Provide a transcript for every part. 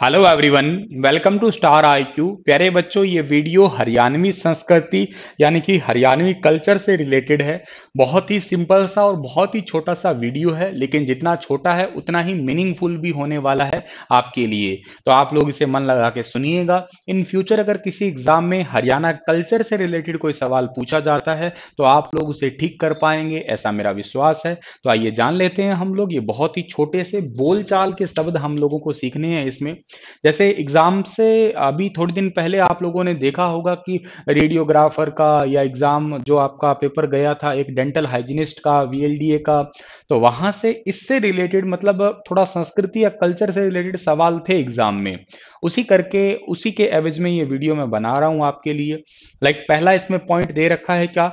hello everyone welcome to star IQ प्यारे बच्चों ये वीडियो हरियाणवी संस्कृति यानी कि हरियाणवी कल्चर से रिलेटेड है बहुत ही सिंपल सा और बहुत ही छोटा सा वीडियो है लेकिन जितना छोटा है उतना ही मीनिंगफुल भी होने वाला है आपके लिए तो आप लोग इसे मन लगा के सुनिएगा इन फ्यूचर अगर किसी एग्जाम में हरियाणा कल्चर से रिलेटेड कोई सवाल पूछा जाता है तो आप लोग उसे ठीक कर पाएंगे ऐसा मेरा विश्वास है तो आइए जान लेते हैं हम लोग ये बहुत ही छोटे से बोलचाल के शब्द हम लोगों को सीखने हैं इसमें जैसे एग्ज़ाम से अभी थोड़े दिन पहले आप लोगों ने देखा होगा कि रेडियोग्राफर का या एग्ज़ाम जो आपका पेपर गया था एक डेंटल हाइजीनिस्ट का वीएलडीए का तो वहां से इससे रिलेटेड मतलब थोड़ा संस्कृति या कल्चर से रिलेटेड सवाल थे एग्ज़ाम में उसी करके उसी के एवज में ये वीडियो मैं बना रहा हूँ आपके लिए लाइक like पहला इसमें पॉइंट दे रखा है क्या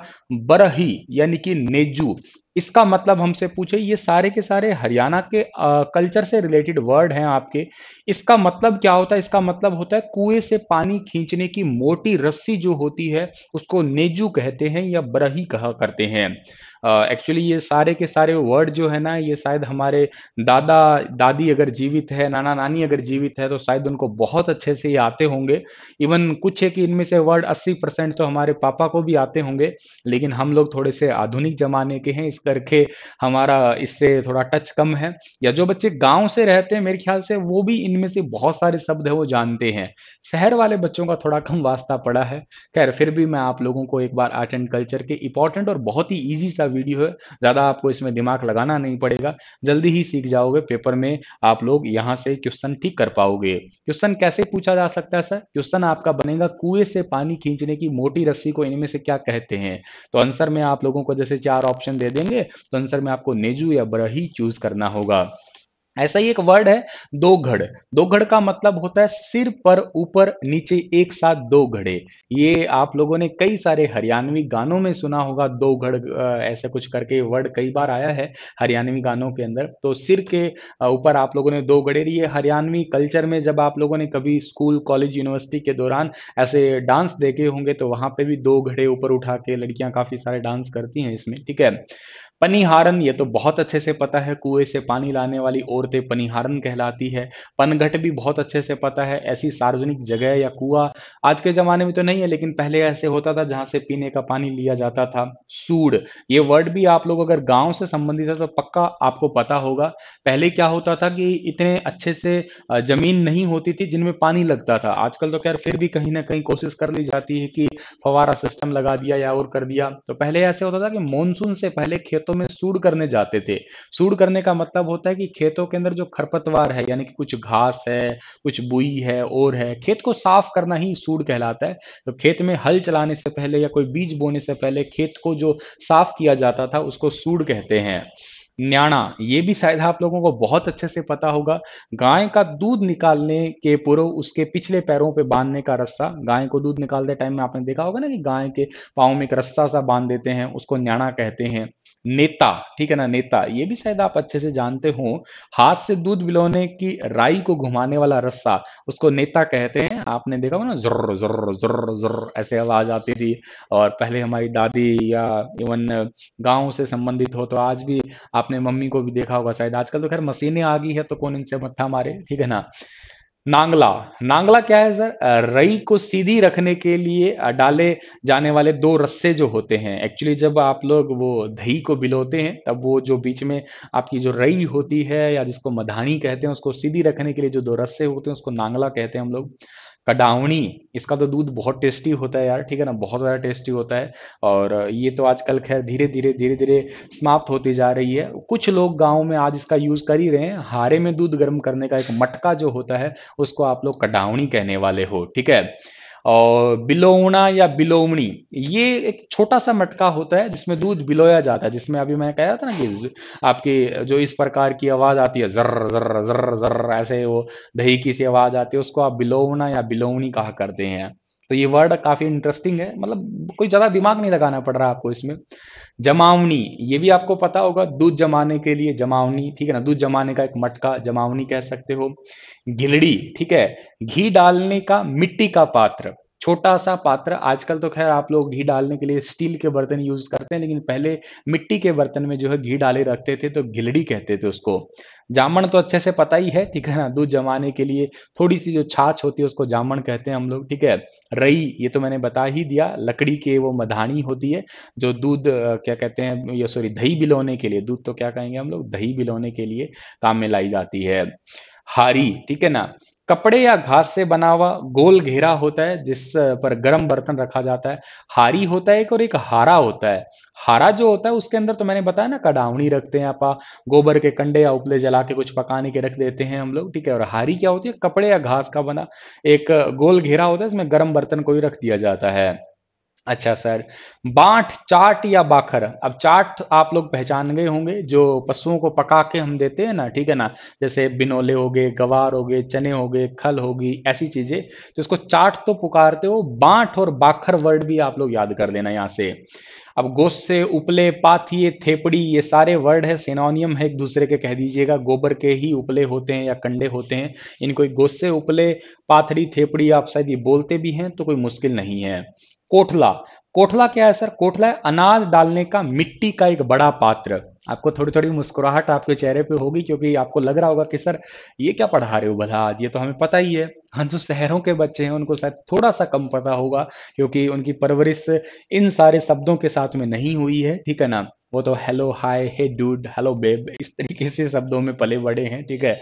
बरही यानी कि नेजू इसका मतलब हमसे पूछे ये सारे के सारे हरियाणा के कल्चर से रिलेटेड वर्ड हैं आपके इसका मतलब क्या होता है इसका मतलब होता है कुएं से पानी खींचने की मोटी रस्सी जो होती है उसको नेजू कहते हैं या बरही कहा करते हैं एक्चुअली ये सारे के सारे वर्ड जो है ना ये शायद हमारे दादा दादी अगर जीवित है नाना नानी अगर जीवित है तो शायद उनको बहुत अच्छे से ये आते होंगे इवन कुछ है कि इनमें से वर्ड अस्सी परसेंट तो हमारे पापा को भी आते होंगे लेकिन हम लोग थोड़े से आधुनिक जमाने के हैं इस करके हमारा इससे थोड़ा टच कम है या जो बच्चे गाँव से रहते हैं मेरे ख्याल से वो भी इनमें से बहुत सारे शब्द है वो जानते हैं शहर वाले बच्चों का थोड़ा कम वास्ता पड़ा है खैर फिर भी मैं आप लोगों को एक बार आर्ट एंड कल्चर के इंपॉर्टेंट और बहुत ही ईजी सा वीडियो है ज़्यादा आपको इसमें दिमाग लगाना नहीं पड़ेगा जल्दी ही सीख जाओगे पेपर में आप लोग यहाँ से क्वेश्चन ठीक कर पाओगे क्वेश्चन कैसे पूछा जा सकता है सर क्वेश्चन आपका बनेगा कुएं से पानी खींचने की मोटी रस्सी को इनमें से क्या कहते हैं तो आंसर में आप लोगों को जैसे चार ऑप्शन दे देंगे तो आंसर में आपको नेजू या ब्रही चूज करना होगा ऐसा ही एक वर्ड है दो घड़ दो घड़ का मतलब होता है सिर पर ऊपर नीचे एक साथ दो घड़े ये आप लोगों ने कई सारे हरियाणवी गानों में सुना होगा दो घड़ ऐसे कुछ करके वर्ड कई बार आया है हरियाणवी गानों के अंदर तो सिर के ऊपर आप लोगों ने दो घड़े लिए हरियाणवी कल्चर में जब आप लोगों ने कभी स्कूल कॉलेज यूनिवर्सिटी के दौरान ऐसे डांस देखे होंगे तो वहां पे भी दो घड़े ऊपर उठा के लड़कियां काफी सारे डांस करती हैं इसमें ठीक है पनिहारन ये तो बहुत अच्छे से पता है कुएं से पानी लाने वाली औरतें पनिहारन कहलाती है पनघट भी बहुत अच्छे से पता है ऐसी सार्वजनिक जगह या कुआ आज के जमाने में तो नहीं है लेकिन पहले ऐसे होता था जहां से पीने का पानी लिया जाता था सूड ये वर्ड भी आप लोग अगर गांव से संबंधित है तो पक्का आपको पता होगा पहले क्या होता था कि इतने अच्छे से जमीन नहीं होती थी जिनमें पानी लगता था आजकल तो खैर फिर भी कहीं ना कहीं कोशिश कर ली जाती है कि फवारा सिस्टम लगा दिया या और कर दिया तो पहले ऐसे होता था कि मानसून से पहले खेत खेतों में सूड करने जाते थे सूड करने का मतलब होता है कि खेतों के अंदर जो खरपतवार है यानी कि कुछ घास है कुछ बुई है और है खेत को साफ करना ही सूड कहलाता है तो खेत में हल चलाने से पहले या कोई बीज बोने से पहले खेत को जो साफ किया जाता था उसको सूड कहते हैं न्याणा ये भी शायद आप लोगों को बहुत अच्छे से पता होगा गाय का दूध निकालने के पूर्व उसके पिछले पैरों पे बांधने का रस्सा गाय को दूध निकालते टाइम में आपने देखा होगा ना कि गाय के पाओ में एक रस्सा सा बांध देते हैं उसको न्याणा कहते हैं नेता ठीक है ना नेता ये भी शायद आप अच्छे से जानते हो हाथ से दूध बिलोने की राई को घुमाने वाला रस्सा उसको नेता कहते हैं आपने देखा हो ना जर्र जर्र जर्र जर्र ऐसे आवाज आती थी और पहले हमारी दादी या इवन गाँव से संबंधित हो तो आज भी आपने मम्मी को भी देखा होगा शायद आजकल तो खैर मशीनें आ गई है तो कौन इनसे मत्था मारे ठीक है ना नांगला नांगला क्या है सर रई को सीधी रखने के लिए डाले जाने वाले दो रस्से जो होते हैं एक्चुअली जब आप लोग वो दही को बिलोते हैं तब वो जो बीच में आपकी जो रई होती है या जिसको मधानी कहते हैं उसको सीधी रखने के लिए जो दो रस्से होते हैं उसको नांगला कहते हैं हम लोग कडावनी इसका तो दूध बहुत टेस्टी होता है यार ठीक है ना बहुत ज़्यादा टेस्टी होता है और ये तो आजकल खैर धीरे धीरे धीरे धीरे समाप्त होती जा रही है कुछ लोग गांव में आज इसका यूज़ कर ही रहे हैं हारे में दूध गर्म करने का एक मटका जो होता है उसको आप लोग कडावनी कहने वाले हो ठीक है और बिलोवना या बिलोवनी ये एक छोटा सा मटका होता है जिसमें दूध बिलोया जाता है जिसमें अभी मैं कह रहा था ना कि आपके जो इस प्रकार की आवाज आती है जर्र जर्र जर्र जर्र ऐसे वो दही की सी आवाज आती है उसको आप बिलोवना या बिलोवनी कहा करते हैं तो ये वर्ड काफ़ी इंटरेस्टिंग है मतलब कोई ज़्यादा दिमाग नहीं लगाना पड़ रहा आपको इसमें जमावनी ये भी आपको पता होगा दूध जमाने के लिए जमावनी ठीक है ना दूध जमाने का एक मटका जमावनी कह सकते हो गिलड़ी ठीक है घी डालने का मिट्टी का पात्र छोटा सा पात्र आजकल तो खैर आप लोग घी डालने के लिए स्टील के बर्तन यूज करते हैं लेकिन पहले मिट्टी के बर्तन में जो है घी डाले रखते थे तो घिलड़ी कहते थे उसको जामन तो अच्छे से पता ही है ठीक है ना दूध जमाने के लिए थोड़ी सी जो छाछ होती है उसको जामन कहते हैं हम लोग ठीक है रई ये तो मैंने बता ही दिया लकड़ी के वो मधानी होती है जो दूध क्या कहते हैं ये सॉरी दही बिलोने के लिए दूध तो क्या कहेंगे हम लोग दही बिलोने के लिए काम में लाई जाती है हारी ठीक है ना कपड़े या घास से बना हुआ गोल घेरा होता है जिस पर गर्म बर्तन रखा जाता है हारी होता है एक और एक हारा होता है हारा जो होता है उसके अंदर तो मैंने बताया ना कडावनी रखते हैं आप गोबर के कंडे या उपले जला के कुछ पकाने के रख देते हैं हम लोग ठीक है और हारी क्या होती है कपड़े या घास का बना एक गोल घेरा होता है इसमें गर्म बर्तन को भी रख दिया जाता है अच्छा सर बाठ चाट या बाखर अब चाट आप लोग पहचान गए होंगे जो पशुओं को पका के हम देते हैं ना ठीक है ना जैसे बिनोले हो गए गवार हो गए चने हो गए खल होगी ऐसी चीजें तो इसको चाट तो पुकारते हो बाठ और बाखर वर्ड भी आप लोग याद कर लेना यहाँ से अब गोस्से उपले पाथिए थेपड़ी ये सारे वर्ड है सेनोनियम है एक दूसरे के कह दीजिएगा गोबर के ही उपले होते हैं या कंडे होते हैं इनको गोस्से उपले पाथड़ी थेपड़ी आप शायद ये बोलते भी हैं तो कोई मुश्किल नहीं है कोठला कोठला क्या है सर कोठला है अनाज डालने का मिट्टी का एक बड़ा पात्र आपको थोड़ी थोड़ी मुस्कुराहट आपके चेहरे पे होगी क्योंकि आपको लग रहा होगा कि सर ये क्या पढ़ा रहे हो भला आज ये तो हमें पता ही है हाँ जो शहरों के बच्चे हैं उनको शायद थोड़ा सा कम पता होगा क्योंकि उनकी परवरिश इन सारे शब्दों के साथ में नहीं हुई है ठीक है ना वो तो hello hi hey dude hello babe इस तरीके से शब्दों में पले बड़े हैं ठीक है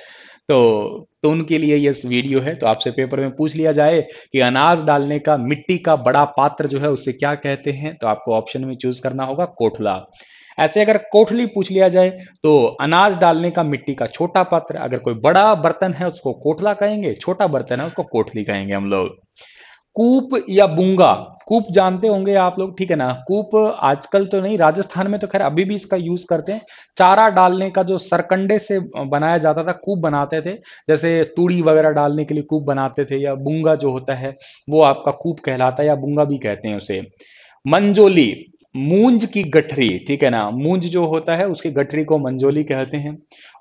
तो तो उनके लिए ये वीडियो है तो आपसे पेपर में पूछ लिया जाए कि अनाज डालने का मिट्टी का बड़ा पात्र जो है उसे क्या कहते हैं तो आपको ऑप्शन में चूज करना होगा कोठला ऐसे अगर कोठली पूछ लिया जाए तो अनाज डालने का मिट्टी का छोटा पात्र अगर कोई बड़ा बर्तन है उसको कोठला कहेंगे छोटा बर्तन है उसको कोठली कहेंगे हम लोग कूप या बूंगा कूप जानते होंगे आप लोग ठीक है ना कूप आजकल तो नहीं राजस्थान में तो खैर अभी भी इसका यूज करते हैं चारा डालने का जो सरकंडे से बनाया जाता था कूप बनाते थे जैसे तूड़ी वगैरह डालने के लिए कूप बनाते थे या बुंगा जो होता है वो आपका कूप कहलाता है या बुंगा भी कहते हैं उसे मंजोली मूंज की गठरी ठीक है ना मूंज जो होता है उसकी गठरी को मंजोली कहते हैं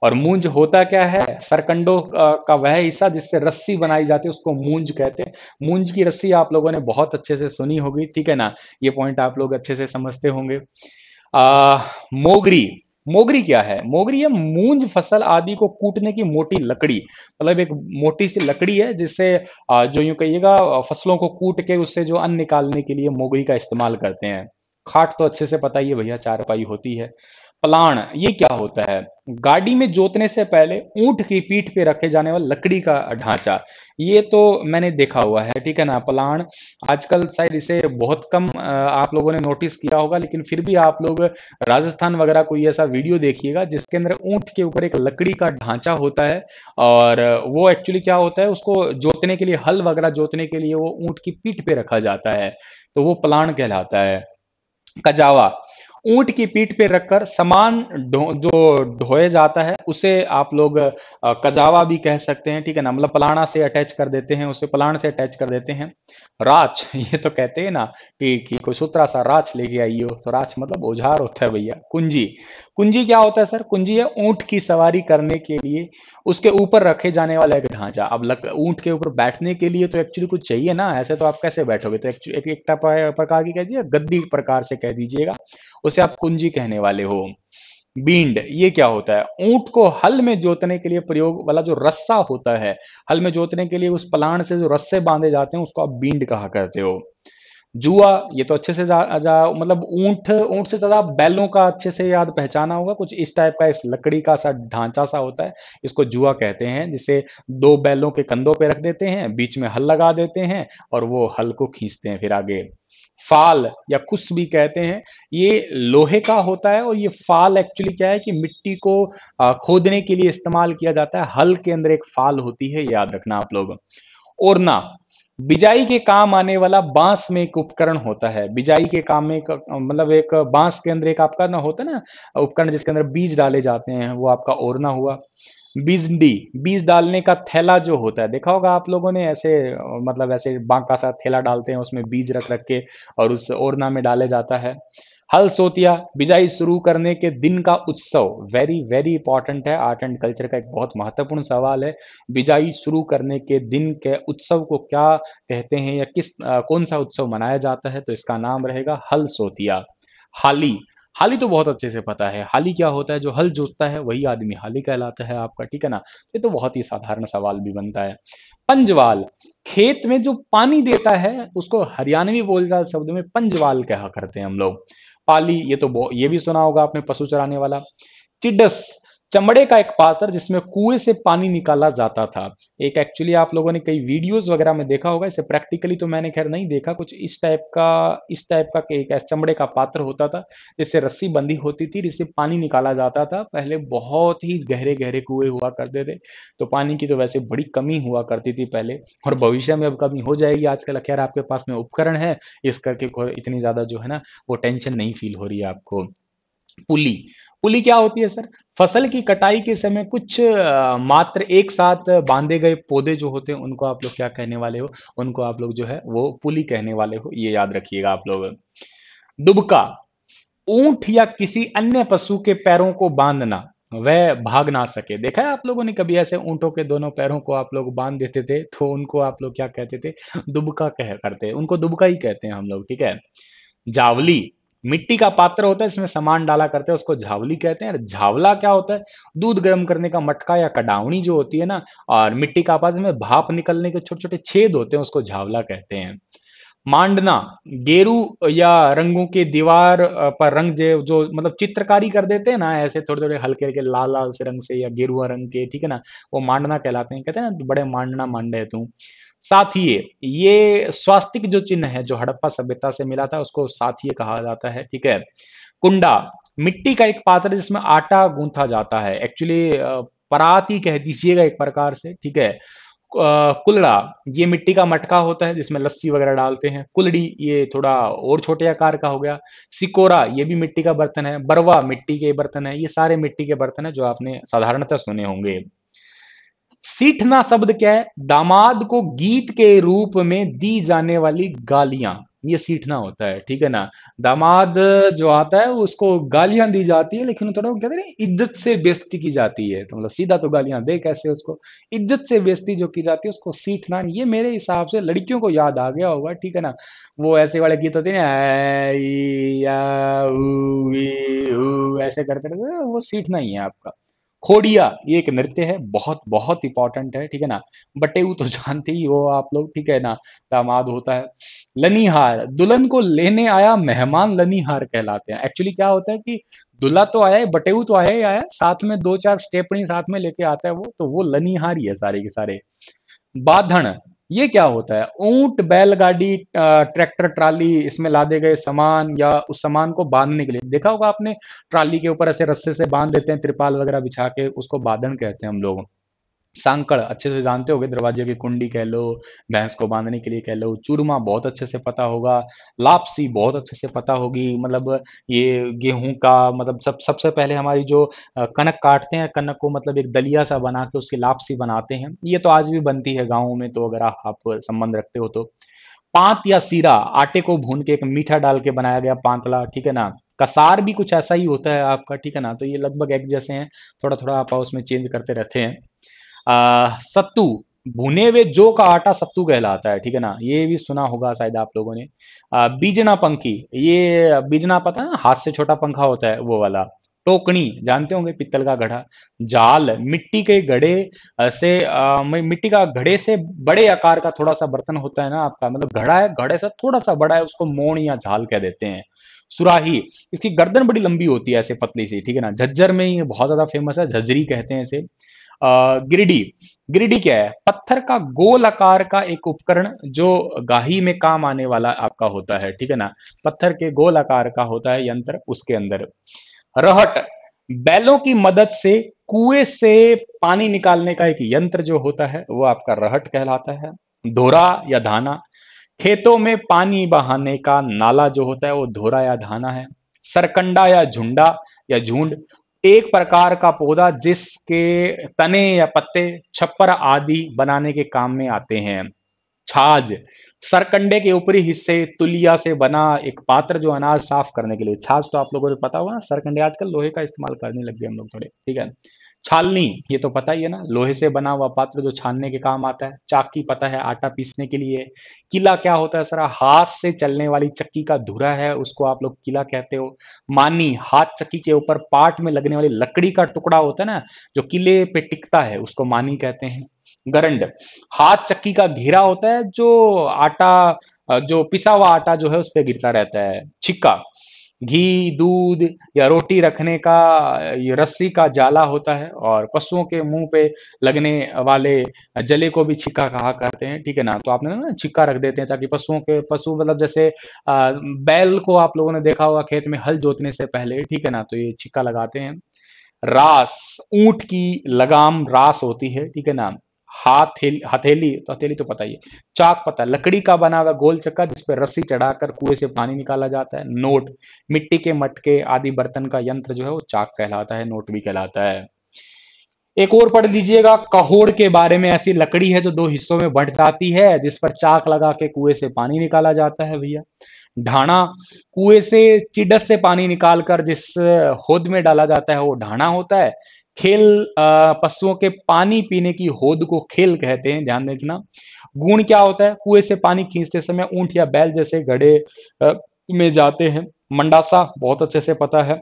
और मूंज होता क्या है सरकंडों का वह हिस्सा जिससे रस्सी बनाई जाती है उसको मूंज कहते हैं मूंज की रस्सी आप लोगों ने बहुत अच्छे से सुनी होगी ठीक है ना ये पॉइंट आप लोग अच्छे से समझते होंगे आ, मोगरी मोगरी क्या है मोगरी है मूंज फसल आदि को कूटने की मोटी लकड़ी मतलब एक मोटी सी लकड़ी है जिससे जो यूं कहिएगा फसलों को कूट के उससे जो अन्न निकालने के लिए मोगरी का इस्तेमाल करते हैं खाट तो अच्छे से पता ही है भैया चारपाई होती है प्लान ये क्या होता है गाड़ी में जोतने से पहले ऊंट की पीठ पे रखे जाने वाला लकड़ी का ढांचा ये तो मैंने देखा हुआ है ठीक है ना प्लान आजकल शायद इसे बहुत कम आप लोगों ने नोटिस किया होगा लेकिन फिर भी आप लोग राजस्थान वगैरह कोई ऐसा वीडियो देखिएगा जिसके अंदर ऊंट के ऊपर एक लकड़ी का ढांचा होता है और वो एक्चुअली क्या होता है उसको जोतने के लिए हल वगैरह जोतने के लिए वो ऊंट की पीठ पे रखा जाता है तो वो प्लान कहलाता है कजावा ऊंट की पीठ पे रखकर समान दो, जो ढोए जाता है उसे आप लोग कजावा भी कह सकते हैं ठीक है ना मतलब पलाना से अटैच कर देते हैं उसे पलाण से अटैच कर देते हैं राच ये तो कहते हैं ना कि, कि कोई सुतरा सा राच ले गया ये तो राच मतलब ओझार होता है भैया कुंजी कुंजी क्या होता है सर कुंजी है ऊंट की सवारी करने के लिए उसके ऊपर रखे जाने वाला एक ढांचा अब ऊंट के ऊपर बैठने के लिए तो एक्चुअली कुछ चाहिए ना ऐसे तो आप कैसे बैठोगे तो एक, एक, एक प्रकार की कह दीजिए गद्दी प्रकार से कह दीजिएगा उसे आप कुंजी कहने वाले हो बींड ये क्या होता है ऊंट को हल में जोतने के लिए प्रयोग वाला जो रस्सा होता है हल में जोतने के लिए उस पलाण से जो रस्से बांधे जाते हैं उसको आप बींड कहा करते हो जुआ ये तो अच्छे से जा, जा मतलब ऊंट ऊंट से ज्यादा बैलों का अच्छे से याद पहचाना होगा कुछ इस टाइप का इस लकड़ी का सा ढांचा सा होता है इसको जुआ कहते हैं जिसे दो बैलों के कंधों पे रख देते हैं बीच में हल लगा देते हैं और वो हल को खींचते हैं फिर आगे फाल या कुश भी कहते हैं ये लोहे का होता है और ये फाल एक्चुअली क्या है कि मिट्टी को खोदने के लिए इस्तेमाल किया जाता है हल के अंदर एक फाल होती है याद रखना आप लोग ओरना बिजाई के काम आने वाला बांस में एक उपकरण होता है बिजाई के काम में मतलब एक बांस के अंदर एक आपका ना होता है ना उपकरण जिसके अंदर बीज डाले जाते हैं वो आपका ओरना हुआ बिजडी बीज डालने का थैला जो होता है देखा होगा आप लोगों ने ऐसे मतलब ऐसे बांका सा थैला डालते हैं उसमें बीज रख रख के और उस ओरना में डाले जाता है हल सोतिया बिजाई शुरू करने के दिन का उत्सव वेरी वेरी इंपॉर्टेंट है आर्ट एंड कल्चर का एक बहुत महत्वपूर्ण सवाल है बिजाई शुरू करने के दिन के उत्सव को क्या कहते हैं या किस आ, कौन सा उत्सव मनाया जाता है तो इसका नाम रहेगा हल सोतिया हाली हाली तो बहुत अच्छे से पता है हाली क्या होता है जो हल जोतता है वही आदमी हाली कहलाता है आपका ठीक है ना ये तो बहुत ही साधारण सवाल भी बनता है पंजवाल खेत में जो पानी देता है उसको हरियाणवी बोलचाल शब्द में पंजवाल कहा करते हैं हम लोग पाली ये तो ये भी सुना होगा आपने पशु चराने वाला चिडस चमड़े का एक पात्र जिसमें कुएं से पानी निकाला जाता था एक एक्चुअली आप लोगों ने कई वीडियोस वगैरह में देखा होगा इसे प्रैक्टिकली तो मैंने खैर नहीं देखा कुछ इस टाइप का इस टाइप का एक चमड़े का पात्र होता था जिससे रस्सी बंधी होती थी जिससे पानी निकाला जाता था पहले बहुत ही गहरे गहरे कुएं हुआ करते थे तो पानी की तो वैसे बड़ी कमी हुआ करती थी पहले और भविष्य में अब कमी हो जाएगी आजकल खैर आपके पास में उपकरण है इस करके इतनी ज़्यादा जो है ना वो टेंशन नहीं फील हो रही है आपको पुली पुली क्या होती है सर फसल की कटाई के समय कुछ मात्र एक साथ बांधे गए पौधे जो होते हैं उनको आप लोग क्या कहने वाले हो उनको आप लोग जो है वो पुली कहने वाले हो ये याद रखिएगा आप लोग दुबका ऊंट या किसी अन्य पशु के पैरों को बांधना वह भाग ना सके देखा है आप लोगों ने कभी ऐसे ऊंटों के दोनों पैरों को आप लोग बांध देते थे तो उनको आप लोग क्या कहते थे दुबका कह करते उनको दुबका ही कहते हैं हम लोग ठीक है जावली मिट्टी का पात्र होता है इसमें सामान डाला करते हैं उसको झावली कहते हैं झावला क्या होता है दूध गर्म करने का मटका या कडावनी जो होती है ना और मिट्टी का पात्र में भाप निकलने के छोटे छोटे छेद होते हैं उसको झावला कहते हैं मांडना गेरू या रंगों के दीवार पर रंग जो, जो मतलब चित्रकारी कर देते हैं ना ऐसे थोड़े थोड़े हल्के हल्के लाल लाल से रंग से या गेरुआ रंग के ठीक है ना वो मांडना कहलाते हैं कहते हैं ना बड़े मांडना मांडे तू साथ ही ये स्वास्तिक जो चिन्ह है जो हड़प्पा सभ्यता से मिला था उसको साथ ही कहा जाता है ठीक है कुंडा मिट्टी का एक पात्र जिसमें आटा गूंथा जाता है एक्चुअली परात ही कह दीजिएगा एक प्रकार से ठीक है कुलड़ा ये मिट्टी का मटका होता है जिसमें लस्सी वगैरह डालते हैं कुलड़ी ये थोड़ा और छोटे आकार का हो गया सिकोरा ये भी मिट्टी का बर्तन है बरवा मिट्टी के बर्तन है ये सारे मिट्टी के बर्तन है जो आपने साधारणतः सुने होंगे सीठना शब्द क्या है दामाद को गीत के रूप में दी जाने वाली गालियां ये सीठना होता है ठीक है ना दामाद जो आता है उसको गालियां दी जाती है लेकिन थोड़ा कहते हैं इज्जत से बेस्ती की जाती है तो मतलब सीधा तो गालियां दे कैसे उसको इज्जत से बेस्ती जो की जाती है उसको सीठना ये मेरे हिसाब से लड़कियों को याद आ गया होगा ठीक है ना वो ऐसे वाले गीत होते हैं ऐसे करते रहते वो सीठना ही है आपका खोडिया ये एक नृत्य है बहुत बहुत इंपॉर्टेंट है ठीक है ना बटेऊ तो जानते ही हो आप लोग ठीक है ना दामाद होता है लनिहार दुल्हन को लेने आया मेहमान लनिहार कहलाते हैं एक्चुअली क्या होता है कि दुल्हा तो आया है बटेऊ तो आया ही आया साथ में दो चार स्टेपनी साथ में लेके आता है वो तो वो लनिहार ही है सारे के सारे बाधण ये क्या होता है ऊंट बैलगाड़ी ट्रैक्टर ट्राली इसमें लादे गए सामान या उस सामान को बांधने के लिए देखा होगा आपने ट्राली के ऊपर ऐसे रस्से से बांध देते हैं त्रिपाल वगैरह बिछा के उसको बांधन कहते हैं हम लोग सांकड़ अच्छे से जानते होगे दरवाजे की कुंडी कह लो भैंस को बांधने के लिए कह लो चूरमा बहुत अच्छे से पता होगा लापसी बहुत अच्छे से पता होगी मतलब ये गेहूं का मतलब सब सबसे पहले हमारी जो कनक काटते हैं कनक को मतलब एक दलिया सा बना के उसकी लापसी बनाते हैं ये तो आज भी बनती है गाँव में तो अगर आप संबंध रखते हो तो पांत या सीरा आटे को भून के एक मीठा डाल के बनाया गया पांतला ठीक है ना कसार भी कुछ ऐसा ही होता है आपका ठीक है ना तो ये लगभग एक जैसे हैं थोड़ा थोड़ा आप उसमें चेंज करते रहते हैं सत्तू भुने हुए जो का आटा सत्तू कहलाता है ठीक है ना ये भी सुना होगा शायद आप लोगों ने बीजना पंखी ये बीजना पता है ना हाथ से छोटा पंखा होता है वो वाला टोकनी जानते होंगे पित्तल का घड़ा जाल मिट्टी के घड़े से आ, मिट्टी का घड़े से बड़े आकार का थोड़ा सा बर्तन होता है ना आपका मतलब घड़ा है घड़े से थोड़ा सा बड़ा है उसको मोड़ या झाल कह देते हैं सुराही इसकी गर्दन बड़ी लंबी होती है ऐसे पतली सी ठीक है ना झज्जर में ये बहुत ज्यादा फेमस है झज्जरी कहते हैं इसे गिरिडी गिरिडी क्या है पत्थर का गोल आकार का एक उपकरण जो गाही में काम आने वाला आपका होता है ठीक है ना पत्थर के गोल आकार का होता है यंत्र उसके अंदर रहट बैलों की मदद से कुएं से पानी निकालने का एक यंत्र जो होता है वो आपका रहट कहलाता है धोरा या धाना खेतों में पानी बहाने का नाला जो होता है वो धोरा या धाना है सरकंडा या झुंडा या झुंड एक प्रकार का पौधा जिसके तने या पत्ते छप्पर आदि बनाने के काम में आते हैं छाज सरकंडे के ऊपरी हिस्से तुलिया से बना एक पात्र जो अनाज साफ करने के लिए छाछ तो आप लोगों को पता होगा ना सरकंडे आजकल लोहे का इस्तेमाल करने लग गए हम लोग थोड़े ठीक है छालनी ये तो पता ही है ना लोहे से बना हुआ पात्र जो छानने के काम आता है चाकी पता है आटा पीसने के लिए किला क्या होता है सरा हाथ से चलने वाली चक्की का धुरा है उसको आप लोग किला कहते हो मानी हाथ चक्की के ऊपर पाट में लगने वाली लकड़ी का टुकड़ा होता है ना जो किले पे टिकता है उसको मानी कहते हैं गरंड हाथ चक्की का घेरा होता है जो आटा जो पिसा हुआ आटा जो है उस पर गिरता रहता है छिक्का घी दूध या रोटी रखने का रस्सी का जाला होता है और पशुओं के मुंह पे लगने वाले जले को भी छिक्का कहा करते हैं ठीक है ना तो आपने ना छिक्का रख देते हैं ताकि पशुओं के पशु मतलब जैसे बैल को आप लोगों ने देखा होगा खेत में हल जोतने से पहले ठीक है ना तो ये छिक्का लगाते हैं रास ऊंट की लगाम रास होती है ठीक है ना हाथेली हथेली तो हथेली तो पता ही है चाक पता लकड़ी का बना हुआ गोल चक्का जिसपे रस्सी चढ़ाकर कुएं से पानी निकाला जाता है नोट मिट्टी के मटके आदि बर्तन का यंत्र जो है वो चाक कहलाता है नोट भी कहलाता है एक और पढ़ लीजिएगा कहोड़ के बारे में ऐसी लकड़ी है जो दो हिस्सों में बंट जाती है जिस पर चाक लगा के कुएं से पानी निकाला जाता है भैया ढाणा कुएं से चिडस से पानी निकालकर जिस होद में डाला जाता है वो ढाणा होता है खेल पशुओं के पानी पीने की होद को खेल कहते हैं ध्यान रखना गुण क्या होता है कुएं से पानी खींचते समय ऊंट या बैल जैसे घड़े में जाते हैं मंडासा बहुत अच्छे से पता है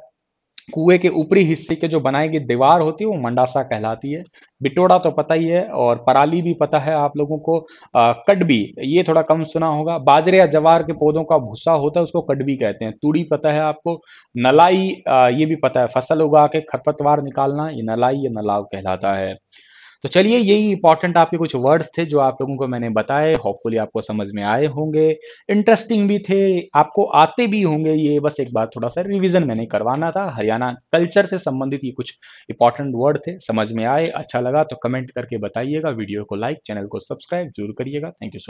कुएं के ऊपरी हिस्से के जो बनाई गई दीवार होती है वो मंडासा कहलाती है बिटोड़ा तो पता ही है और पराली भी पता है आप लोगों को कड़बी ये थोड़ा कम सुना होगा बाजरे या जवार के पौधों का भूसा होता है उसको कड़बी कहते हैं तुड़ी पता है आपको नलाई आ, ये भी पता है फसल उगा के खरपतवार निकालना ये नलाई या नलाव कहलाता है तो चलिए यही इंपॉर्टेंट आपके कुछ वर्ड्स थे जो आप लोगों को मैंने बताए होपफुली आपको समझ में आए होंगे इंटरेस्टिंग भी थे आपको आते भी होंगे ये बस एक बार थोड़ा सा रिवीजन मैंने करवाना था हरियाणा कल्चर से संबंधित ये कुछ इंपॉर्टेंट वर्ड थे समझ में आए अच्छा लगा तो कमेंट करके बताइएगा वीडियो को लाइक चैनल को सब्सक्राइब जरूर करिएगा थैंक यू